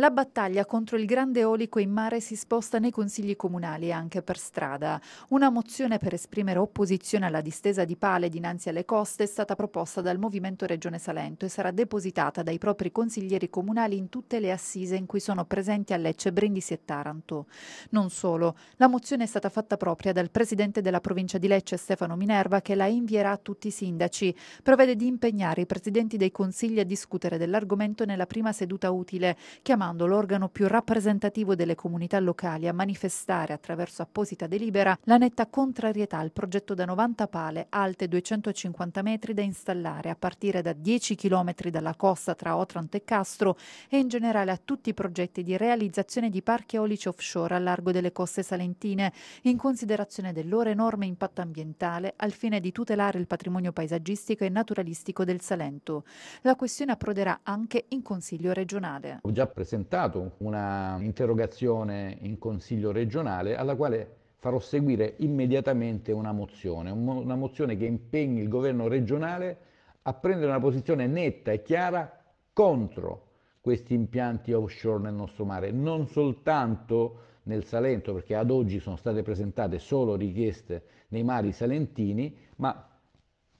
La battaglia contro il grande eolico in mare si sposta nei consigli comunali e anche per strada. Una mozione per esprimere opposizione alla distesa di pale dinanzi alle coste è stata proposta dal Movimento Regione Salento e sarà depositata dai propri consiglieri comunali in tutte le assise in cui sono presenti a Lecce, Brindisi e Taranto. Non solo, la mozione è stata fatta propria dal presidente della provincia di Lecce Stefano Minerva che la invierà a tutti i sindaci. Prevede di impegnare i presidenti dei consigli a discutere dell'argomento nella prima seduta utile, chiamata chiamando l'organo più rappresentativo delle comunità locali a manifestare attraverso apposita delibera la netta contrarietà al progetto da 90 pale alte 250 metri da installare a partire da 10 km dalla costa tra Otranto e Castro e in generale a tutti i progetti di realizzazione di parchi eolici offshore a largo delle coste salentine in considerazione del loro enorme impatto ambientale al fine di tutelare il patrimonio paesaggistico e naturalistico del Salento. La questione approderà anche in Consiglio regionale. Ho già presentato presentato una interrogazione in Consiglio regionale alla quale farò seguire immediatamente una mozione, una mozione che impegni il governo regionale a prendere una posizione netta e chiara contro questi impianti offshore nel nostro mare, non soltanto nel Salento, perché ad oggi sono state presentate solo richieste nei mari salentini, ma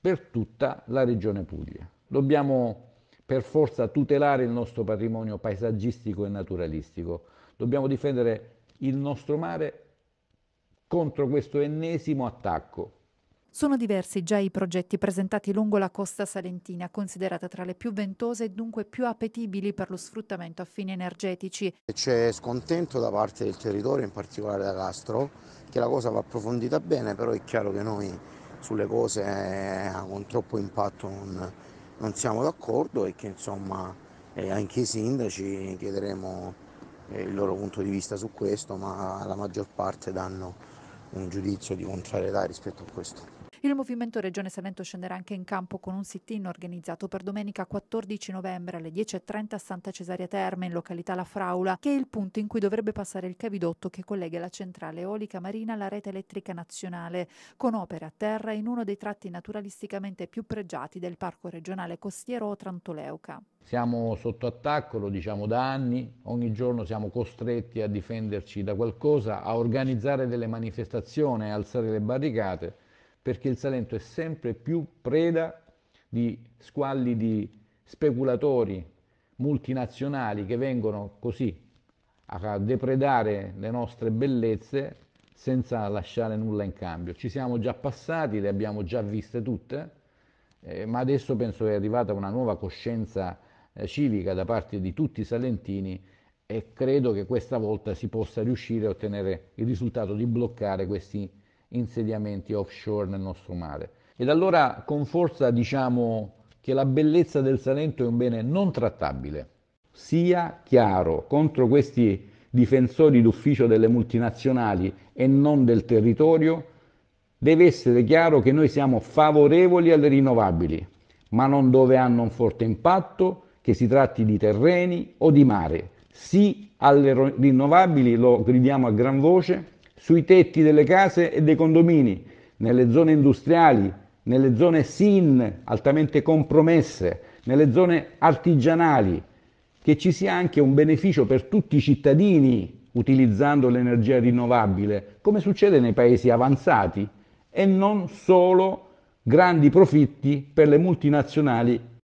per tutta la regione Puglia. Dobbiamo per forza tutelare il nostro patrimonio paesaggistico e naturalistico. Dobbiamo difendere il nostro mare contro questo ennesimo attacco. Sono diversi già i progetti presentati lungo la costa salentina, considerata tra le più ventose e dunque più appetibili per lo sfruttamento a fini energetici. C'è scontento da parte del territorio, in particolare da Castro, che la cosa va approfondita bene, però è chiaro che noi sulle cose con eh, troppo impatto non, non siamo d'accordo e che insomma eh, anche i sindaci chiederemo eh, il loro punto di vista su questo, ma la maggior parte danno un giudizio di contrarietà rispetto a questo. Il movimento Regione Salento scenderà anche in campo con un sit-in organizzato per domenica 14 novembre alle 10.30 a Santa Cesaria Terme, in località La Fraula, che è il punto in cui dovrebbe passare il cavidotto che collega la centrale eolica marina alla rete elettrica nazionale, con opere a terra in uno dei tratti naturalisticamente più pregiati del Parco regionale costiero Otrantoleuca. Siamo sotto attacco, lo diciamo da anni, ogni giorno siamo costretti a difenderci da qualcosa, a organizzare delle manifestazioni, a alzare le barricate perché il Salento è sempre più preda di squallidi speculatori multinazionali che vengono così a depredare le nostre bellezze senza lasciare nulla in cambio. Ci siamo già passati, le abbiamo già viste tutte, eh, ma adesso penso che è arrivata una nuova coscienza eh, civica da parte di tutti i salentini e credo che questa volta si possa riuscire a ottenere il risultato di bloccare questi insediamenti offshore nel nostro mare. Ed allora con forza diciamo che la bellezza del Salento è un bene non trattabile. Sia chiaro contro questi difensori d'ufficio delle multinazionali e non del territorio, deve essere chiaro che noi siamo favorevoli alle rinnovabili, ma non dove hanno un forte impatto, che si tratti di terreni o di mare. Sì alle rinnovabili, lo gridiamo a gran voce, sui tetti delle case e dei condomini, nelle zone industriali, nelle zone SIN altamente compromesse, nelle zone artigianali, che ci sia anche un beneficio per tutti i cittadini utilizzando l'energia rinnovabile, come succede nei paesi avanzati, e non solo grandi profitti per le multinazionali